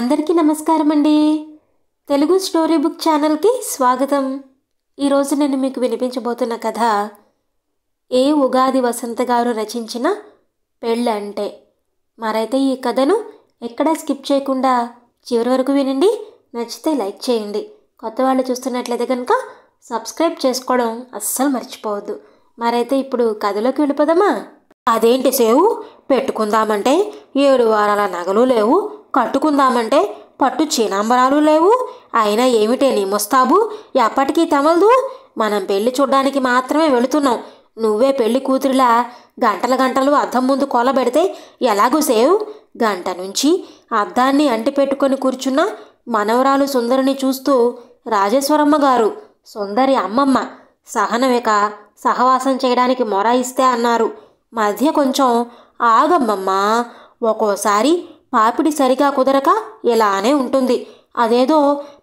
అందరికీ నమస్కారం అండి తెలుగు స్టోరీ బుక్ ఛానల్కి స్వాగతం ఈరోజు నేను మీకు వినిపించబోతున్న కథ ఏ ఉగాది వసంత గారు రచించిన పెళ్ళ అంటే మరైతే ఈ కథను ఎక్కడా స్కిప్ చేయకుండా చివరి వరకు వినండి నచ్చితే లైక్ చేయండి కొత్త వాళ్ళు చూస్తున్నట్లయితే కనుక సబ్స్క్రైబ్ చేసుకోవడం అస్సలు మర్చిపోవద్దు మరైతే ఇప్పుడు కథలోకి వెళ్ళిపోదామా అదేంటి సేవు పెట్టుకుందామంటే ఏడు వారాల నగలు లేవు కట్టుకుందామంటే పట్టు చీనాంబరాలు లేవు అయినా ఏమిటే నీ ముస్తాబు ఎప్పటికీ తమలదు మనం పెళ్లి చూడ్డానికి మాత్రమే వెళుతున్నాం నువ్వే పెళ్లి కూతురిలా గంటల గంటలు అద్దం ముందు కొలబెడితే ఎలాగూ సేవ్ గంట నుంచి అద్దాన్ని అంటిపెట్టుకొని కూర్చున్న మనవరాలు సుందరిని చూస్తూ రాజేశ్వరమ్మ గారు సుందరి అమ్మమ్మ సహనమిక సహవాసం చేయడానికి మొరాయిస్తే అన్నారు మధ్య కొంచెం ఆగమ్మమ్మా ఒక్కోసారి మార్పిడి సరిగా కుదరక ఇలానే ఉంటుంది అదేదో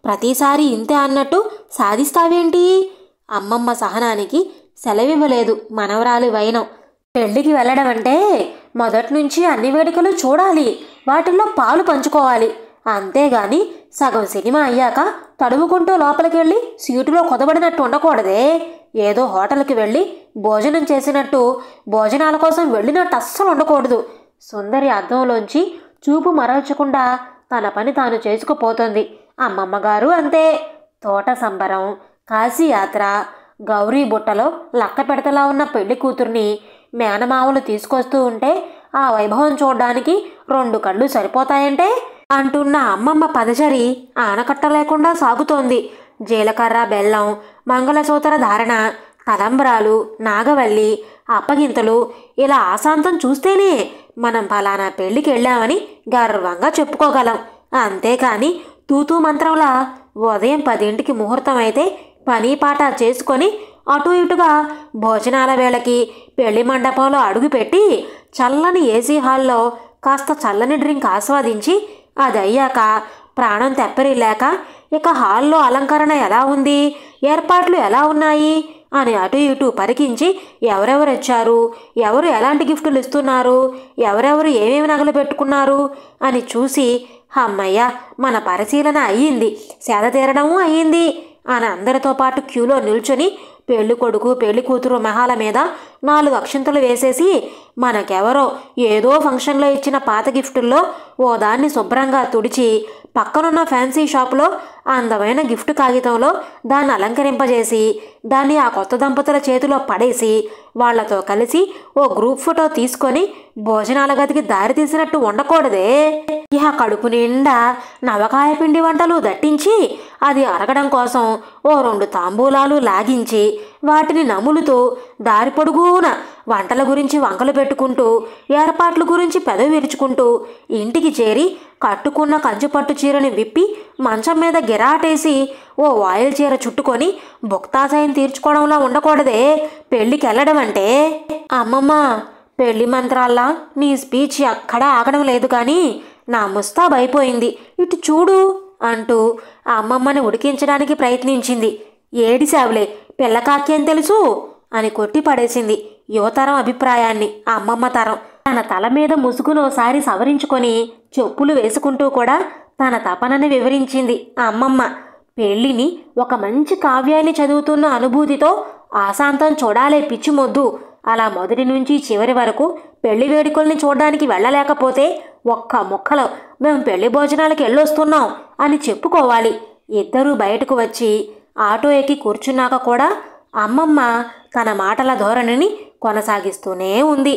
ప్రతిసారి ఇంతే అన్నట్టు సాధిస్తావేంటి అమ్మమ్మ సహనానికి సెలవివ్వలేదు మనవరాలి వైనం పెళ్లికి వెళ్ళడం అంటే మొదట్నుంచి అన్ని వేడుకలు చూడాలి వాటిల్లో పాలు పంచుకోవాలి అంతేగాని సగం సినిమా అయ్యాక తడుముకుంటూ లోపలికి వెళ్ళి సీటులో కొదబడినట్టు ఉండకూడదే ఏదో హోటల్కి వెళ్ళి భోజనం చేసినట్టు భోజనాల కోసం వెళ్ళినట్టు అస్సలు ఉండకూడదు సుందరి అద్దంలోంచి చూపు మరల్చకుండా తన పని తాను చేసుకుపోతుంది అమ్మమ్మగారు అంతే తోట సంబరం కాశీయాత్ర గౌరీ బుట్టలో లక్క పెడతలా ఉన్న పెళ్లి కూతుర్ని మేనమావులు తీసుకొస్తూ ఉంటే ఆ వైభవం చూడడానికి రెండు కళ్ళు సరిపోతాయంటే అంటున్న అమ్మమ్మ పదచరి ఆనకట్ట లేకుండా సాగుతోంది జీలకర్ర బెల్లం మంగళసూత్ర ధారణ తలంబ్రాలు నాగవల్లి అప్పగింతలు ఇలా ఆశాంతం చూస్తేనే మనం ఫలానా పెళ్ళికి వెళ్ళామని గర్వంగా చెప్పుకోగలం అంతేకాని తూతూ మంత్రంలా ఉదయం పదింటికి ముహూర్తం అయితే పని పాట చేసుకొని అటు ఇటుగా భోజనాల వేళకి పెళ్లి మండపంలో అడుగుపెట్టి చల్లని ఏసీ హాల్లో కాస్త చల్లని డ్రింక్ ఆస్వాదించి అది అయ్యాక ప్రాణం లేక ఇక హాల్లో అలంకరణ ఎలా ఉంది ఏర్పాట్లు ఎలా ఉన్నాయి అని అటు ఇటు పరికించి ఎవరెవరు వచ్చారు ఎవరు ఎలాంటి గిఫ్టులు ఇస్తున్నారు ఎవరెవరు ఏమేమి నగలు పెట్టుకున్నారు అని చూసి అమ్మయ్య మన పరిశీలన అయ్యింది సేద తీరడము అయ్యింది అని అందరితో పాటు క్యూలో నిల్చొని పెళ్ళికొడుకు కొడుకు కూతురు మహాల మీద నాలుగు అక్షంతలు వేసేసి మనకెవరో ఏదో ఫంక్షన్లో ఇచ్చిన పాత గిఫ్టుల్లో ఓ దాన్ని శుభ్రంగా తుడిచి పక్కనున్న ఫ్యాన్సీ షాపులో అందమైన గిఫ్ట్ కాగితంలో దాన్ని అలంకరింపజేసి దాన్ని ఆ కొత్త దంపతుల చేతిలో పడేసి వాళ్లతో కలిసి ఓ గ్రూప్ ఫోటో తీసుకొని భోజనాల గదికి దారి తీసినట్టు ఉండకూడదే ఇహ కడుపు నిండా నవకాయ పిండి వంటలు దట్టించి అది అరగడం కోసం ఓ రెండు తాంబూలాలు లాగించి వాటిని నములుతూ దారి పొడుగు పొద్దున వంటల గురించి వంకలు పెట్టుకుంటూ ఏర్పాట్ల గురించి పెదవి విరుచుకుంటూ ఇంటికి చేరి కట్టుకున్న కంచుపట్టు చీరని విప్పి మంచం మీద గిరాటేసి ఓ వాయిల్ చీర చుట్టుకొని భుక్తాశయం తీర్చుకోవడంలా ఉండకూడదే పెళ్ళికెళ్ళడం వెళ్ళడం అంటే అమ్మమ్మ పెళ్లి మంత్రాల్లా నీ స్పీచ్ ఎక్కడా ఆగడం లేదు కానీ నా ముస్తాబ్ అయిపోయింది ఇటు చూడు అంటూ అమ్మమ్మని ఉడికించడానికి ప్రయత్నించింది ఏడిసావులే పిల్లకాకి అని తెలుసు అని కొట్టి పడేసింది యువతరం అభిప్రాయాన్ని ఆ అమ్మమ్మ తరం తన తల మీద ముసుగునోసారి సవరించుకొని చెప్పులు వేసుకుంటూ కూడా తన తపనని వివరించింది ఆ అమ్మమ్మ పెళ్ళిని ఒక మంచి కావ్యాన్ని చదువుతున్న అనుభూతితో ఆశాంతం చూడాలే పిచ్చిమొద్దు అలా మొదటి నుంచి చివరి వరకు పెళ్లి వేడుకల్ని చూడడానికి వెళ్ళలేకపోతే ఒక్క ముక్కలో మేము పెళ్లి భోజనాలకు వెళ్ళొస్తున్నాం అని చెప్పుకోవాలి ఇద్దరూ బయటకు వచ్చి ఆటో ఎక్కి కూర్చున్నాక కూడా అమ్మమ్మ తన మాటల ధోరణిని కొనసాగిస్తూనే ఉంది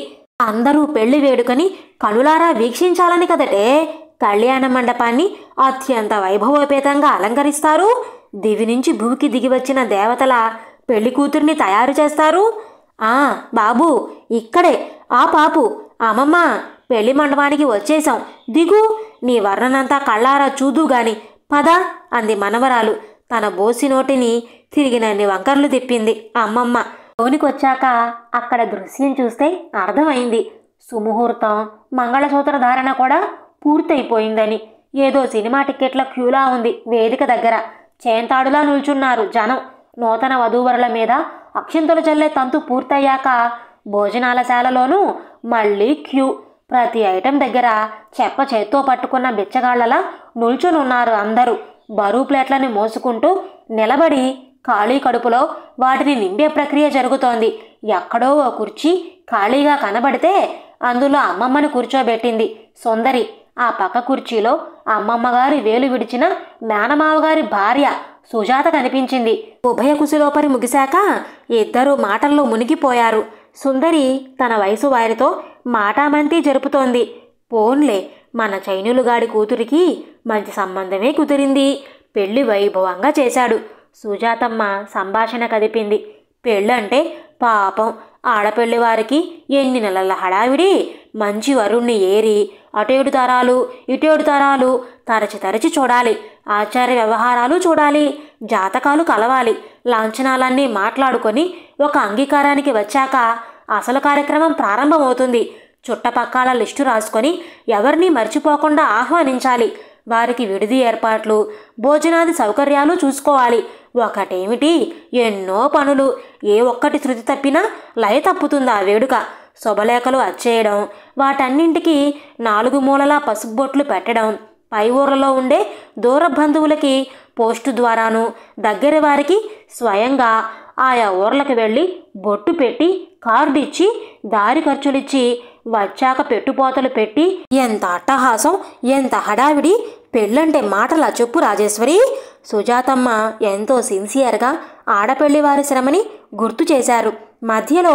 అందరూ పెళ్లి వేడుకని కనులారా వీక్షించాలని కదటే కళ్యాణ మండపాన్ని అత్యంత వైభవోపేతంగా అలంకరిస్తారు దివి నుంచి భూమికి దిగివచ్చిన దేవతల పెళ్లి కూతుర్ని తయారు చేస్తారు ఆ బాబు ఇక్కడే ఆ పాపు అమ్మమ్మ పెళ్లి మండపానికి వచ్చేశాం దిగు నీ వర్ణనంతా కళ్ళారా చూదు గాని పద అంది మనవరాలు తన బోసి నోటిని తిరిగినన్ని వంకర్లు తిప్పింది అమ్మమ్మ వచ్చాక అక్కడ దృశ్యం చూస్తే అర్థమైంది సుముహూర్తం మంగళసూత్ర ధారణ కూడా పూర్తయిపోయిందని ఏదో సినిమా టిక్కెట్ల క్యూలా ఉంది వేదిక దగ్గర చేంతాడులా నిల్చున్నారు జనం నూతన వధూవరుల మీద అక్షింతలు చల్లే తంతు పూర్తయ్యాక భోజనాలశాలలోనూ మళ్ళీ క్యూ ప్రతి ఐటెం దగ్గర చెప్ప చేత్తో పట్టుకున్న బిచ్చగాళ్లలా నిల్చునున్నారు అందరూ బరువు ప్లేట్లని మోసుకుంటూ నిలబడి ఖాళీ కడుపులో వాటిని నింపే ప్రక్రియ జరుగుతోంది ఎక్కడో ఓ కుర్చీ ఖాళీగా కనబడితే అందులో అమ్మమ్మను కూర్చోబెట్టింది సుందరి ఆ పక్క కుర్చీలో అమ్మమ్మగారి వేలు విడిచిన మేనమావగారి భార్య సుజాత కనిపించింది ఉభయ కుశలోపరి ముగిశాక ఇద్దరు మాటల్లో మునిగిపోయారు సుందరి తన వయసు వారితో మాటామంతి జరుపుతోంది పోన్లే మన చైనులుగాడి కూతురికి మంచి సంబంధమే కుదిరింది పెళ్లి వైభవంగా చేశాడు సుజాతమ్మ సంభాషణ కదిపింది పెళ్ళంటే పాపం ఆడపల్లి వారికి ఎన్ని నెలల హడావిడి మంచి వరుణ్ణి ఏరి అటేడు తరాలు ఇటేడు తరాలు తరచి తరచి చూడాలి ఆచార్య వ్యవహారాలు చూడాలి జాతకాలు కలవాలి లాంఛనాలన్నీ మాట్లాడుకొని ఒక అంగీకారానికి వచ్చాక అసలు కార్యక్రమం ప్రారంభమవుతుంది చుట్టపక్కల లిస్టు రాసుకొని ఎవరిని మర్చిపోకుండా ఆహ్వానించాలి వారికి విడిది ఏర్పాట్లు భోజనాది సౌకర్యాలు చూసుకోవాలి ఒకటేమిటి ఎన్నో పనులు ఏ ఒక్కటి శృతి తప్పినా లయ తప్పుతుంది ఆ వేడుక శుభలేఖలు అచ్చేయడం వాటన్నింటికి నాలుగు మూలలా బొట్లు పెట్టడం పై ఊర్లలో ఉండే దూర బంధువులకి పోస్టు ద్వారాను దగ్గర వారికి స్వయంగా ఆయా ఊర్లకు వెళ్ళి బొట్టు పెట్టి కార్డు ఇచ్చి దారి ఖర్చులిచ్చి వచ్చాక పెట్టుపోతలు పెట్టి ఎంత అట్టహాసం ఎంత హడావిడి పెళ్ళంటే మాటలా చెప్పు రాజేశ్వరి సుజాతమ్మ ఎంతో సిన్సియర్గా ఆడపల్లి వారి శ్రమని గుర్తు చేశారు మధ్యలో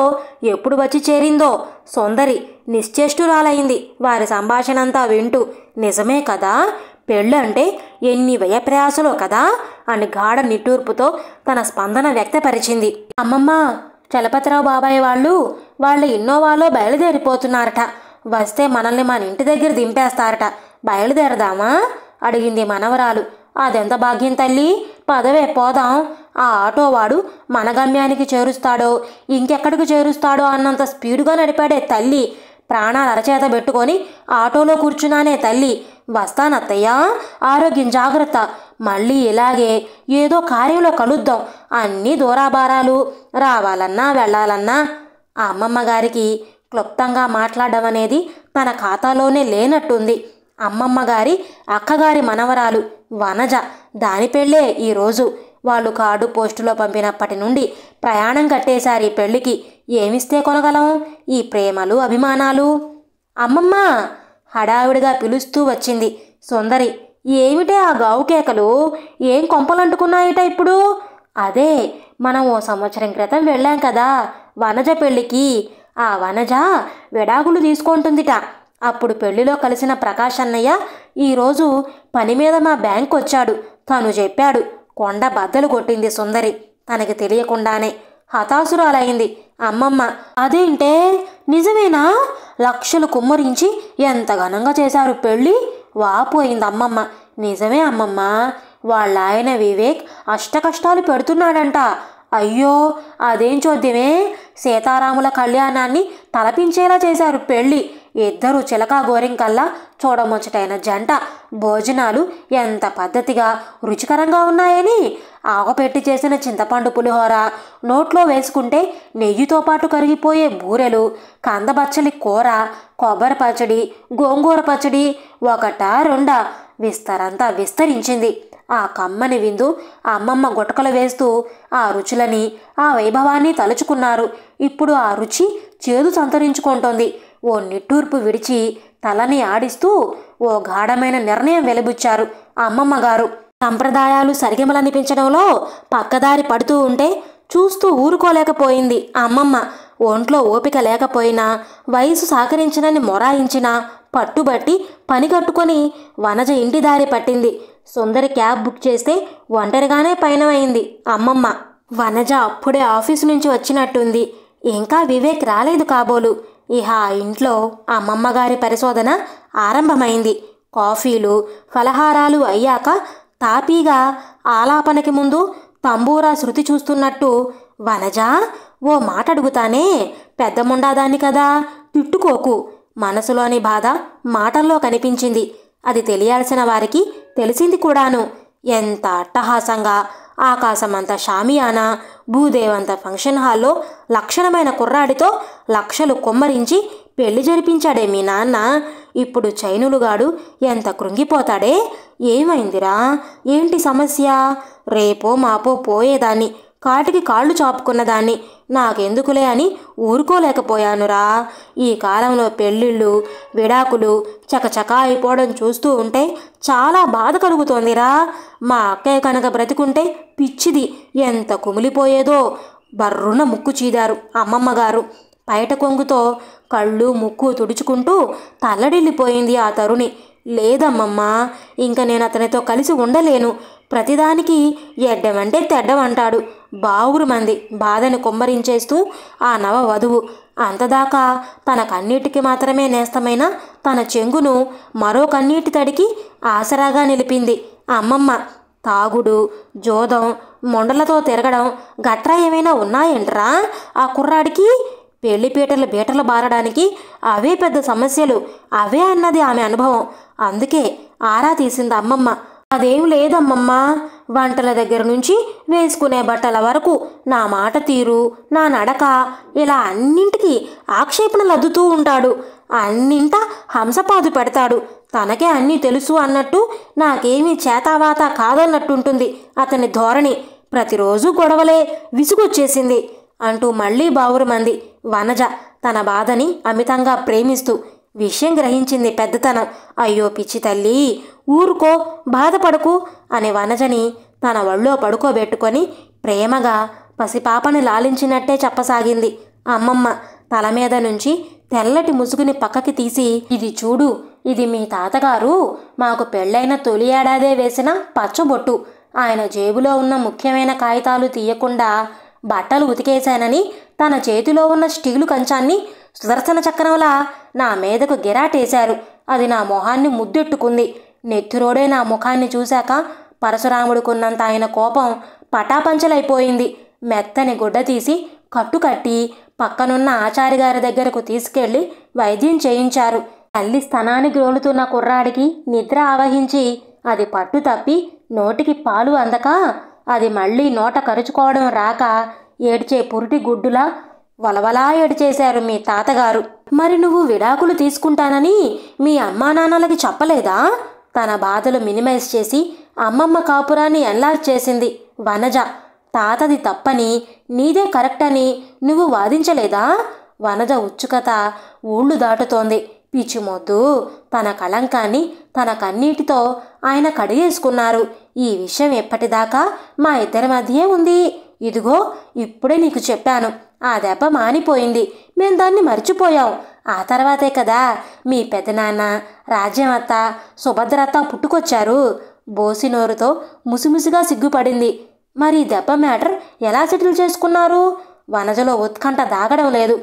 ఎప్పుడు వచ్చి చేరిందో సొందరి నిశ్చేష్టురాలైంది వారి సంభాషణంతా వింటూ నిజమే కదా పెళ్ళంటే ఎన్ని వ్యయప్రయాసలో కదా అని గాఢ నిట్టూర్పుతో తన స్పందన వ్యక్తపరిచింది అమ్మమ్మ చలపతిరావు బాబాయ్ వాళ్ళు వాళ్ళు ఇన్నోవాలో బయలుదేరిపోతున్నారట వస్తే మనల్ని మన ఇంటి దగ్గర దింపేస్తారట బయలుదేరదామా అడిగింది మనవరాలు అదెంత భాగ్యం తల్లి పదవే పోదాం ఆ ఆటోవాడు మన గమ్యానికి చేరుస్తాడో ఇంకెక్కడికి చేరుస్తాడో అన్నంత స్పీడ్గా నడిపాడే తల్లి ప్రాణాలు అరచేత పెట్టుకొని ఆటోలో కూర్చున్నానే తల్లి వస్తానత్తయ్యా ఆరోగ్యం జాగ్రత్త మళ్ళీ ఇలాగే ఏదో కార్యంలో కలుద్దాం అన్ని దూరాభారాలు రావాలన్నా వెళ్ళాలన్నా ఆ అమ్మమ్మ గారికి క్లుప్తంగా మాట్లాడడం అనేది తన ఖాతాలోనే లేనట్టుంది అమ్మమ్మ గారి అక్కగారి మనవరాలు వనజ దాని పెళ్ళే ఈరోజు వాళ్ళు కార్డు పోస్టులో పంపినప్పటి నుండి ప్రయాణం కట్టేశారు ఈ పెళ్ళికి ఏమిస్తే కొనగలం ఈ ప్రేమలు అభిమానాలు అమ్మమ్మ హడావిడిగా పిలుస్తూ వచ్చింది సుందరి ఏమిటే ఆ గావు కేకలు ఏం కొంపలంటుకున్నాయిట ఇప్పుడు అదే మనం ఓ సంవత్సరం క్రితం వెళ్ళాం కదా వనజ పెళ్ళికి ఆ వనజ విడాకులు తీసుకుంటుందిట అప్పుడు పెళ్లిలో కలిసిన ప్రకాష్ అన్నయ్య ఈరోజు పని మీద మా బ్యాంక్ వచ్చాడు తను చెప్పాడు కొండ బద్దలు కొట్టింది సుందరి తనకి తెలియకుండానే హతాశురాలైంది అమ్మమ్మ అదేంటే నిజమేనా లక్షలు కుమ్మరించి ఎంత ఘనంగా చేశారు పెళ్ళి వాపోయింది అమ్మమ్మ నిజమే అమ్మమ్మ వాళ్ళ ఆయన వివేక్ అష్టకష్టాలు పెడుతున్నాడంట అయ్యో అదేం చూద్దామే సీతారాముల కళ్యాణాన్ని తలపించేలా చేశారు పెళ్ళి ఇద్దరు చిలకా గోరింకల్లా చూడముచ్చటైన జంట భోజనాలు ఎంత పద్ధతిగా రుచికరంగా ఉన్నాయని ఆగపెట్టి చేసిన చింతపండు పులిహోర నోట్లో వేసుకుంటే నెయ్యితో పాటు కరిగిపోయే బూరెలు కందబచ్చలి కూర కొబ్బరి పచ్చడి గోంగూర పచ్చడి ఒకట రెండా విస్తరంతా విస్తరించింది ఆ కమ్మని విందు అమ్మమ్మ గుటకలు వేస్తూ ఆ రుచులని ఆ వైభవాన్ని తలుచుకున్నారు ఇప్పుడు ఆ రుచి చేదు సంతరించుకుంటోంది ఓ నిట్టూర్పు విడిచి తలని ఆడిస్తూ ఓ గాఢమైన నిర్ణయం వెలిబుచ్చారు అమ్మమ్మ అమ్మమ్మగారు సంప్రదాయాలు సరిగమలనిపించడంలో పక్కదారి పడుతూ ఉంటే చూస్తూ ఊరుకోలేకపోయింది అమ్మమ్మ ఒంట్లో ఓపిక లేకపోయినా వయసు సహకరించినని మొరాయించినా పట్టుబట్టి పని కట్టుకొని వనజ ఇంటి దారి పట్టింది సుందరి క్యాబ్ బుక్ చేస్తే ఒంటరిగానే పయనమైంది అమ్మమ్మ వనజ అప్పుడే ఆఫీసు నుంచి వచ్చినట్టుంది ఇంకా వివేక్ రాలేదు కాబోలు ఇహ ఇంట్లో అమ్మమ్మ గారి పరిశోధన ఆరంభమైంది కాఫీలు ఫలహారాలు అయ్యాక తాపీగా ఆలాపనకి ముందు తంబూరా శృతి చూస్తున్నట్టు వనజ ఓ మాట అడుగుతానే పెద్ద ముండాదాన్ని కదా తిట్టుకోకు మనసులోని బాధ మాటల్లో కనిపించింది అది తెలియాల్సిన వారికి తెలిసింది కూడాను ఎంత అట్టహాసంగా ఆకాశమంతా షామియానా భూదేవంత ఫంక్షన్ హాల్లో లక్షణమైన కుర్రాడితో లక్షలు కొమ్మరించి పెళ్లి జరిపించాడే మీ నాన్న ఇప్పుడు చైనులుగాడు ఎంత కృంగిపోతాడే ఏమైందిరా ఏంటి సమస్య రేపో మాపో పోయేదాన్ని కాటికి కాళ్ళు చాపుకున్నదాన్ని నాకెందుకులే అని ఊరుకోలేకపోయానురా ఈ కాలంలో పెళ్ళిళ్ళు విడాకులు చకచకా అయిపోవడం చూస్తూ ఉంటే చాలా బాధ కలుగుతోందిరా మా అక్కయ్య కనుక బ్రతికుంటే పిచ్చిది ఎంత కుమిలిపోయేదో బర్రున ముక్కు చీదారు అమ్మమ్మ గారు పైట కొంగుతో కళ్ళు ముక్కు తుడుచుకుంటూ తల్లడిల్లిపోయింది ఆ తరుణి లేదమ్మమ్మా ఇంకా నేను అతనితో కలిసి ఉండలేను ప్రతిదానికి ఎడ్డమంటే తెడ్డమంటాడు మంది బాధను కుమ్మరించేస్తూ ఆ నవ వధువు అంతదాకా తన కన్నీటికి మాత్రమే నేస్తమైన తన చెంగును మరో కన్నీటి తడికి ఆసరాగా నిలిపింది అమ్మమ్మ తాగుడు జోదం మొండలతో తిరగడం గట్రా ఏమైనా ఉన్నాయంట్రా ఆ కుర్రాడికి పెళ్లిపీటలు బీటలు బారడానికి అవే పెద్ద సమస్యలు అవే అన్నది ఆమె అనుభవం అందుకే ఆరా తీసింది అమ్మమ్మ అదేం లేదమ్మమ్మ వంటల దగ్గర నుంచి వేసుకునే బట్టల వరకు నా మాట తీరు నా నడక ఇలా అన్నింటికి ఆక్షేపణలు అద్దుతూ ఉంటాడు అన్నింట హంసపాదు పెడతాడు తనకే అన్నీ తెలుసు అన్నట్టు నాకేమీ చేతావాత కాదన్నట్టుంటుంది అతని ధోరణి ప్రతిరోజు గొడవలే విసుగొచ్చేసింది అంటూ మళ్లీ బావురుమంది వనజ తన బాధని అమితంగా ప్రేమిస్తూ విషయం గ్రహించింది పెద్దతనం అయ్యో పిచ్చి తల్లి ఊరుకో బాధపడకు అని వనజని తన ఒళ్ళో పడుకోబెట్టుకొని ప్రేమగా పసిపాపని లాలించినట్టే చెప్పసాగింది అమ్మమ్మ తల మీద నుంచి తెల్లటి ముసుగుని పక్కకి తీసి ఇది చూడు ఇది మీ తాతగారు మాకు పెళ్ళైన తొలి ఏడాదే వేసిన పచ్చబొట్టు ఆయన జేబులో ఉన్న ముఖ్యమైన కాగితాలు తీయకుండా బట్టలు ఉతికేశానని తన చేతిలో ఉన్న స్టీలు కంచాన్ని సుదర్శన చక్రంలా నా మీదకు గిరాటేశారు అది నా మొహాన్ని ముద్దెట్టుకుంది నెత్తిరోడే నా ముఖాన్ని చూశాక పరశురాముడుకున్నంత ఆయన కోపం పటాపంచలైపోయింది మెత్తని గుడ్డ తీసి కట్టుకట్టి పక్కనున్న ఆచారి గారి దగ్గరకు తీసుకెళ్లి వైద్యం చేయించారు తల్లి స్థనానికి రోలుతున్న కుర్రాడికి నిద్ర ఆవహించి అది పట్టు తప్పి నోటికి పాలు అందక అది మళ్ళీ నోట కరుచుకోవడం రాక ఏడ్చే పురిటి గుడ్డులా వలవలా ఏడ్చేశారు మీ తాతగారు మరి నువ్వు విడాకులు తీసుకుంటానని మీ అమ్మా నాన్నలకి చెప్పలేదా తన బాధలు మినిమైజ్ చేసి అమ్మమ్మ కాపురాన్ని ఎన్లార్జ్ చేసింది వనజ తాతది తప్పని నీదే కరెక్ట్ అని నువ్వు వాదించలేదా వనజ ఉత్సుకత ఊళ్ళు దాటుతోంది పిచ్చిమొద్దు తన కళంకాన్ని తన కన్నీటితో ఆయన కడిగేసుకున్నారు ఈ విషయం ఎప్పటిదాకా మా ఇద్దరి మధ్యే ఉంది ఇదిగో ఇప్పుడే నీకు చెప్పాను ఆ దెబ్బ మానిపోయింది మేము దాన్ని మర్చిపోయాం ఆ తర్వాతే కదా మీ పెదనాన్న రాజ్యమత్త సుభద్రత పుట్టుకొచ్చారు బోసినోరుతో ముసిముసిగా సిగ్గుపడింది మరి దెబ్బ మ్యాటర్ ఎలా సెటిల్ చేసుకున్నారు వనజలో ఉత్కంఠ దాగడం లేదు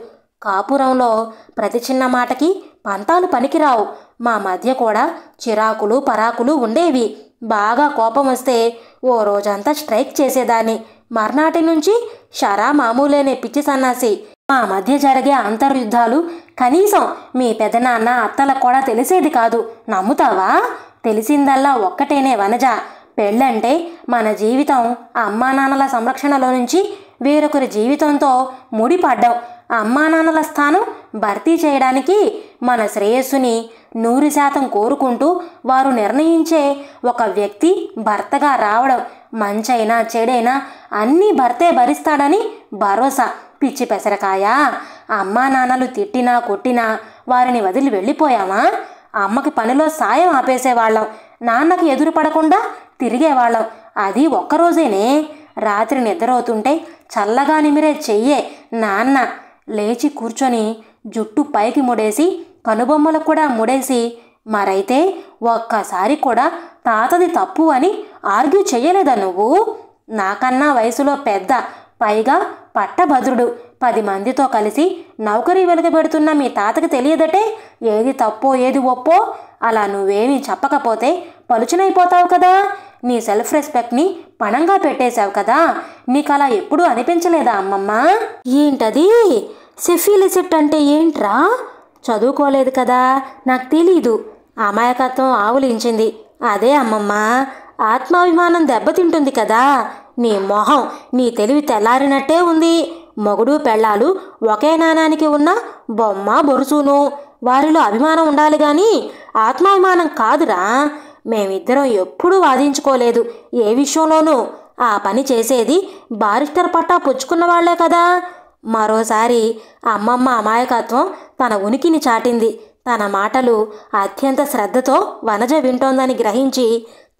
కాపురంలో ప్రతి చిన్న మాటకి పంతాలు పనికిరావు మా మధ్య కూడా చిరాకులు పరాకులు ఉండేవి బాగా కోపం వస్తే ఓ రోజంతా స్ట్రైక్ చేసేదాన్ని మర్నాటి నుంచి షరా మామూలేనే పిచ్చి సన్నాసి మా మధ్య జరిగే అంతర్యుద్ధాలు కనీసం మీ పెదనాన్న అత్తలకు కూడా తెలిసేది కాదు నమ్ముతావా తెలిసిందల్లా ఒక్కటేనే వనజ పెళ్ళంటే మన జీవితం అమ్మానాన్నల సంరక్షణలో నుంచి వేరొకరి జీవితంతో ముడిపడ్డావు అమ్మా నాన్నల స్థానం భర్తీ చేయడానికి మన శ్రేయస్సుని నూరు శాతం కోరుకుంటూ వారు నిర్ణయించే ఒక వ్యక్తి భర్తగా రావడం మంచైనా చెడైనా అన్నీ భర్తే భరిస్తాడని భరోసా పిచ్చి పెసరకాయ అమ్మా నాన్నలు తిట్టినా కొట్టినా వారిని వదిలి వెళ్ళిపోయామా అమ్మకి పనిలో సాయం ఆపేసేవాళ్ళం నాన్నకి ఎదురు పడకుండా తిరిగేవాళ్ళం అది ఒక్కరోజేనే రాత్రి నిద్రవుతుంటే చల్లగా నిమిరే చెయ్యే నాన్న లేచి కూర్చొని జుట్టు పైకి ముడేసి కనుబొమ్మలు కూడా ముడేసి మరైతే ఒక్కసారి కూడా తాతది తప్పు అని ఆర్గ్యూ చేయలేదా నువ్వు నాకన్నా వయసులో పెద్ద పైగా పట్టభద్రుడు పది మందితో కలిసి నౌకరీ వెలగబెడుతున్న మీ తాతకి తెలియదటే ఏది తప్పో ఏది ఒప్పో అలా నువ్వేమీ చెప్పకపోతే పలుచునైపోతావు కదా నీ సెల్ఫ్ రెస్పెక్ట్ని పణంగా పెట్టేశావు కదా నీకు అలా ఎప్పుడూ అనిపించలేదా అమ్మమ్మ ఏంటది సెఫీలిసిట్ అంటే ఏంట్రా చదువుకోలేదు కదా నాకు తెలీదు అమాయకత్వం ఆవులించింది అదే అమ్మమ్మ ఆత్మాభిమానం దెబ్బతింటుంది కదా నీ మొహం నీ తెలివి తెల్లారినట్టే ఉంది మొగుడు పెళ్ళాలు ఒకే నాణానికి ఉన్న బొమ్మ బొరుసును వారిలో అభిమానం ఉండాలి కానీ ఆత్మాభిమానం కాదురా మేమిద్దరం ఎప్పుడూ వాదించుకోలేదు ఏ విషయంలోనూ ఆ పని చేసేది బారిస్టర్ పట్టా పుచ్చుకున్న వాళ్లే కదా మరోసారి అమ్మమ్మ అమాయకత్వం తన ఉనికిని చాటింది తన మాటలు అత్యంత శ్రద్ధతో వనజ వింటోందని గ్రహించి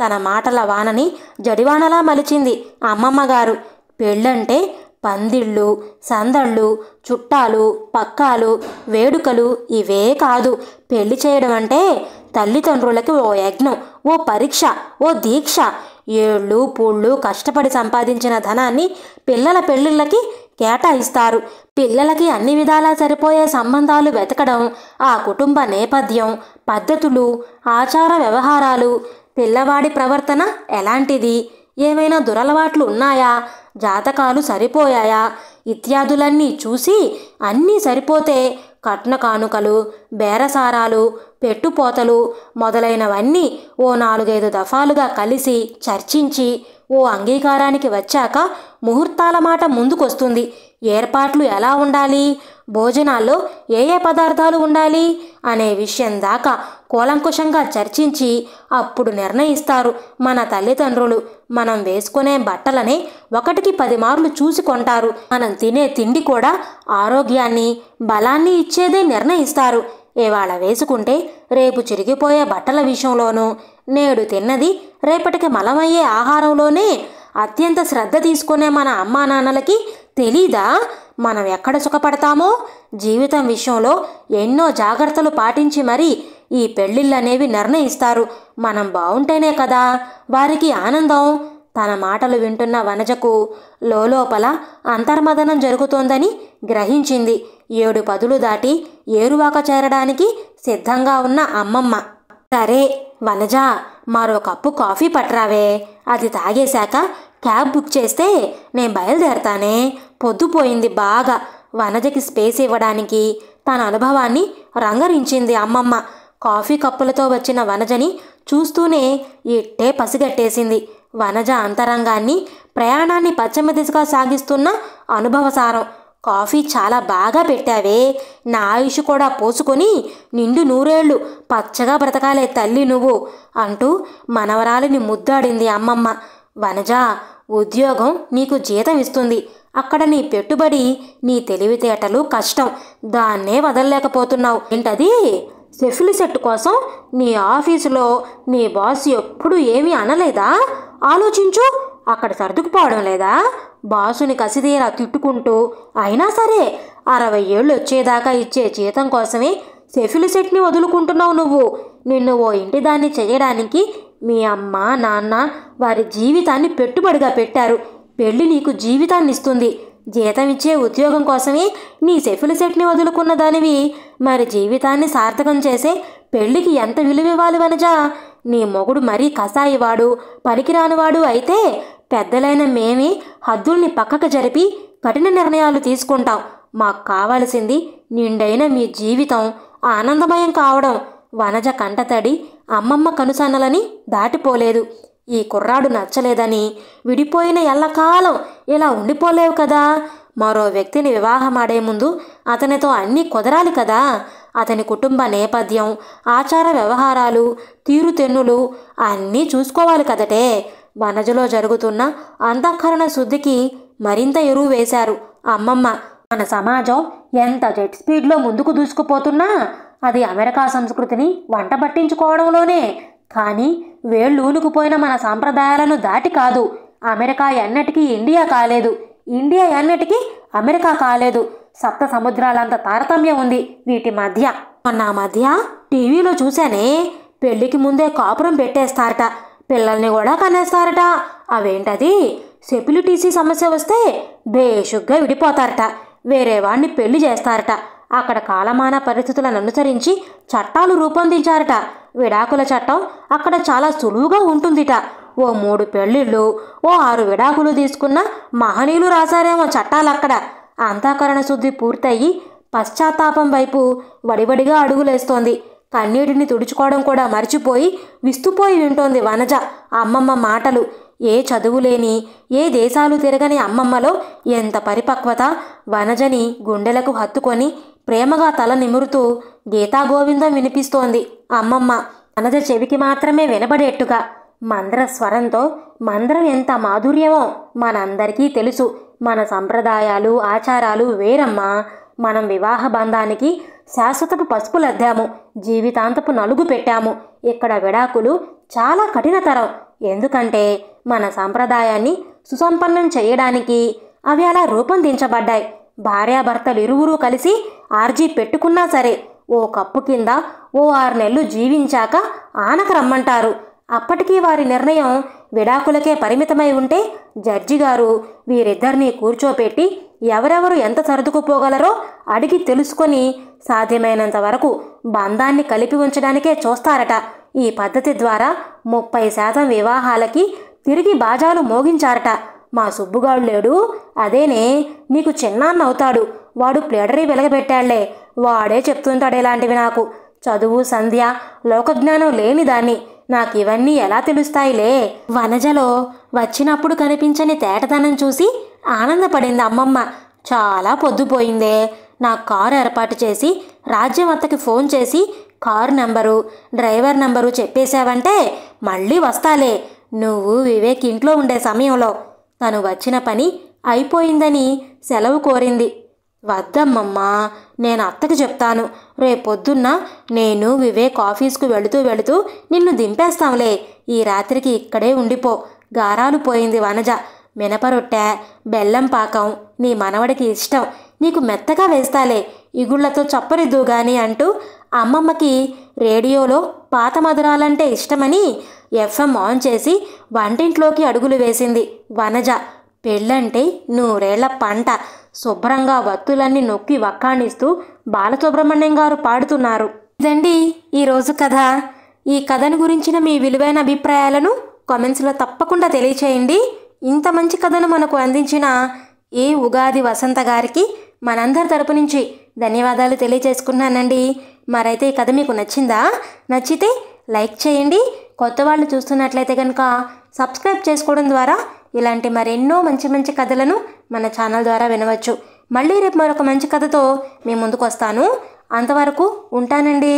తన మాటల వానని జడివానలా మలిచింది అమ్మమ్మ గారు పెళ్ళంటే పందిళ్ళు సందళ్ళు చుట్టాలు పక్కాలు వేడుకలు ఇవే కాదు పెళ్లి చేయడం అంటే తల్లిదండ్రులకి ఓ యజ్ఞం ఓ పరీక్ష ఓ దీక్ష ఏళ్ళు పూళ్ళు కష్టపడి సంపాదించిన ధనాన్ని పిల్లల పెళ్ళిళ్ళకి కేటాయిస్తారు పిల్లలకి అన్ని విధాలా సరిపోయే సంబంధాలు వెతకడం ఆ కుటుంబ నేపథ్యం పద్ధతులు ఆచార వ్యవహారాలు పిల్లవాడి ప్రవర్తన ఎలాంటిది ఏమైనా దురలవాట్లు ఉన్నాయా జాతకాలు సరిపోయాయా ఇత్యాదులన్నీ చూసి అన్నీ సరిపోతే కట్న కానుకలు బేరసారాలు పెట్టుపోతలు మొదలైనవన్నీ ఓ నాలుగైదు దఫాలుగా కలిసి చర్చించి ఓ అంగీకారానికి వచ్చాక ముహూర్తాల మాట ముందుకొస్తుంది ఏర్పాట్లు ఎలా ఉండాలి భోజనాల్లో ఏ ఏ పదార్థాలు ఉండాలి అనే విషయం దాకా కూలంకుషంగా చర్చించి అప్పుడు నిర్ణయిస్తారు మన తల్లిదండ్రులు మనం వేసుకునే బట్టలనే ఒకటికి పది మార్లు చూసి కొంటారు మనం తినే తిండి కూడా ఆరోగ్యాన్ని బలాన్ని ఇచ్చేదే నిర్ణయిస్తారు ఇవాళ వేసుకుంటే రేపు చిరిగిపోయే బట్టల విషయంలోనూ నేడు తిన్నది రేపటికి మలమయ్యే ఆహారంలోనే అత్యంత శ్రద్ధ తీసుకునే మన అమ్మా నాన్నలకి తెలీదా మనం ఎక్కడ సుఖపడతామో జీవితం విషయంలో ఎన్నో జాగ్రత్తలు పాటించి మరీ ఈ పెళ్ళిళ్ళనేవి నిర్ణయిస్తారు మనం బాగుంటేనే కదా వారికి ఆనందం తన మాటలు వింటున్న వనజకు లోపల అంతర్మదనం జరుగుతోందని గ్రహించింది ఏడు పదులు దాటి ఏరువాక చేరడానికి సిద్ధంగా ఉన్న అమ్మమ్మ సరే వనజ మరో కప్పు కాఫీ పట్రావే అది తాగేశాక క్యాబ్ బుక్ చేస్తే నేను బయలుదేరతానే పొద్దుపోయింది బాగా వనజకి స్పేస్ ఇవ్వడానికి తన అనుభవాన్ని రంగరించింది అమ్మమ్మ కాఫీ కప్పులతో వచ్చిన వనజని చూస్తూనే ఇట్టే పసిగట్టేసింది వనజ అంతరంగాన్ని ప్రయాణాన్ని పశ్చిమ దిశగా సాగిస్తున్న అనుభవసారం కాఫీ చాలా బాగా పెట్టావే నా ఆయుష్ కూడా పోసుకొని నిండు నూరేళ్లు పచ్చగా బ్రతకాలే తల్లి నువ్వు అంటూ మనవరాలిని ముద్దాడింది అమ్మమ్మ వనజ ఉద్యోగం నీకు జీతం ఇస్తుంది అక్కడ నీ పెట్టుబడి నీ తెలివితేటలు కష్టం దాన్నే వదలలేకపోతున్నావు ఏంటది సెఫిలి సెట్ కోసం నీ ఆఫీసులో నీ బాస్ ఎప్పుడు ఏమీ అనలేదా ఆలోచించు అక్కడ సర్దుకుపోవడం లేదా బాసుని కసిదీరా తిట్టుకుంటూ అయినా సరే అరవై ఏళ్ళు వచ్చేదాకా ఇచ్చే జీతం కోసమే సెఫిలి సెట్ని వదులుకుంటున్నావు నువ్వు నిన్ను ఓ ఇంటి దాన్ని చేయడానికి మీ అమ్మ నాన్న వారి జీవితాన్ని పెట్టుబడిగా పెట్టారు పెళ్లి నీకు జీవితాన్ని ఇస్తుంది జీతం ఇచ్చే ఉద్యోగం కోసమే నీ సెఫిల్ సెట్ని వదులుకున్న దానివి మరి జీవితాన్ని సార్థకం చేసే పెళ్లికి ఎంత ఇవ్వాలి వనజా నీ మొగుడు మరీ కసాయివాడు పనికిరానివాడు అయితే పెద్దలైన మేమే హద్దుల్ని పక్కకు జరిపి కఠిన నిర్ణయాలు తీసుకుంటాం మాకు కావాల్సింది నిండైన మీ జీవితం ఆనందమయం కావడం వనజ కంటతడి అమ్మమ్మ కనుసన్నలని దాటిపోలేదు ఈ కుర్రాడు నచ్చలేదని విడిపోయిన ఎల్లకాలం ఇలా ఉండిపోలేవు కదా మరో వ్యక్తిని వివాహమాడే ముందు అతనితో అన్నీ కుదరాలి కదా అతని కుటుంబ నేపథ్యం ఆచార వ్యవహారాలు తీరుతెన్నులు అన్నీ చూసుకోవాలి కదటే వనజలో జరుగుతున్న అంతఃకరణ శుద్ధికి మరింత ఎరువు వేశారు అమ్మమ్మ మన సమాజం ఎంత జెట్ స్పీడ్లో ముందుకు దూసుకుపోతున్నా అది అమెరికా సంస్కృతిని వంట పట్టించుకోవడంలోనే కానీ వేళ్ళూనుకుపోయిన మన సాంప్రదాయాలను దాటి కాదు అమెరికా ఎన్నటికీ ఇండియా కాలేదు ఇండియా ఎన్నటికీ అమెరికా కాలేదు సప్త సముద్రాలంత తారతమ్యం ఉంది వీటి మధ్య మొన్న మధ్య టీవీలో చూశానే పెళ్లికి ముందే కాపురం పెట్టేస్తారట పిల్లల్ని కూడా కనేస్తారట అవేంటది సెప్యులిటీసీ సమస్య వస్తే బేషుగ్గా విడిపోతారట వేరే వాడిని పెళ్లి చేస్తారట అక్కడ కాలమాన పరిస్థితులను అనుసరించి చట్టాలు రూపొందించారట విడాకుల చట్టం అక్కడ చాలా సులువుగా ఉంటుందిట ఓ మూడు పెళ్ళిళ్ళు ఓ ఆరు విడాకులు తీసుకున్న మహనీయులు రాశారేమో చట్టాలక్కడ అంతాకరణ శుద్ధి పూర్తయి పశ్చాత్తాపం వైపు వడివడిగా అడుగులేస్తోంది కన్నీటిని తుడుచుకోవడం కూడా మర్చిపోయి విస్తుపోయి వింటోంది వనజ అమ్మమ్మ మాటలు ఏ చదువులేని ఏ దేశాలు తిరగని అమ్మమ్మలో ఎంత పరిపక్వత వనజని గుండెలకు హత్తుకొని ప్రేమగా తల నిమురుతూ గీతాగోవిందం వినిపిస్తోంది అమ్మమ్మ వనజ చెవికి మాత్రమే వినబడేట్టుగా మంద్ర స్వరంతో మంద్రం ఎంత మాధుర్యమో మనందరికీ తెలుసు మన సంప్రదాయాలు ఆచారాలు వేరమ్మా మనం వివాహ బంధానికి శాశ్వతపు పసుపులద్దాము జీవితాంతపు నలుగు పెట్టాము ఇక్కడ విడాకులు చాలా కఠినతరం ఎందుకంటే మన సాంప్రదాయాన్ని సుసంపన్నం చేయడానికి అవి అలా రూపొందించబడ్డాయి భార్యాభర్తలు ఇరువురూ కలిసి ఆర్జీ పెట్టుకున్నా సరే ఓ కప్పు కింద ఓ ఆరు నెలలు జీవించాక ఆనకు రమ్మంటారు అప్పటికీ వారి నిర్ణయం విడాకులకే పరిమితమై ఉంటే జడ్జి గారు వీరిద్దరినీ కూర్చోపెట్టి ఎవరెవరు ఎంత సర్దుకుపోగలరో అడిగి తెలుసుకొని సాధ్యమైనంత వరకు బంధాన్ని కలిపి ఉంచడానికే చూస్తారట ఈ పద్ధతి ద్వారా ముప్పై శాతం వివాహాలకి తిరిగి బాజాలు మోగించారట మా సుబ్బుగాడు లేడు అదేనే నీకు చిన్నాన్నవుతాడు వాడు ప్లేడరీ వెలగబెట్టాళ్లే వాడే చెప్తుంటాడు ఇలాంటివి నాకు చదువు సంధ్య లోకజ్ఞానం లేని దాన్ని నాకు ఇవన్నీ ఎలా తెలుస్తాయిలే వనజలో వచ్చినప్పుడు కనిపించని తేటతనం చూసి ఆనందపడింది అమ్మమ్మ చాలా పొద్దుపోయిందే నా కారు ఏర్పాటు చేసి రాజ్యం అత్తకి ఫోన్ చేసి కారు నంబరు డ్రైవర్ నంబరు చెప్పేశావంటే మళ్ళీ వస్తాలే నువ్వు వివేక్ ఇంట్లో ఉండే సమయంలో తను వచ్చిన పని అయిపోయిందని సెలవు కోరింది వద్దమ్మమ్మా నేను అత్తకు చెప్తాను రేపొద్దున్న నేను వివేక్ ఆఫీస్కు వెళుతూ వెళుతూ నిన్ను దింపేస్తాంలే ఈ రాత్రికి ఇక్కడే ఉండిపో గారాలు పోయింది వనజ మినపరొట్టె బెల్లం పాకం నీ మనవడికి ఇష్టం నీకు మెత్తగా వేస్తాలే ఇగుళ్లతో గాని అంటూ అమ్మమ్మకి రేడియోలో పాత మధురాలంటే ఇష్టమని ఎఫ్ఎం ఆన్ చేసి వంటింట్లోకి అడుగులు వేసింది వనజ పెళ్ళంటే నూరేళ్ల పంట శుభ్రంగా వత్తులన్నీ నొక్కి వక్కాణిస్తూ బాలసుబ్రహ్మణ్యం గారు పాడుతున్నారు ఇదండి ఈరోజు కథ ఈ కథను గురించిన మీ విలువైన అభిప్రాయాలను కామెంట్స్లో తప్పకుండా తెలియచేయండి ఇంత మంచి కథను మనకు అందించిన ఏ ఉగాది వసంత గారికి మనందరి తరపు నుంచి ధన్యవాదాలు తెలియజేసుకున్నానండి మరైతే ఈ కథ మీకు నచ్చిందా నచ్చితే లైక్ చేయండి కొత్త వాళ్ళు చూస్తున్నట్లయితే కనుక సబ్స్క్రైబ్ చేసుకోవడం ద్వారా ఇలాంటి మరెన్నో మంచి మంచి కథలను మన ఛానల్ ద్వారా వినవచ్చు మళ్ళీ రేపు మరొక మంచి కథతో మీ ముందుకు వస్తాను అంతవరకు ఉంటానండి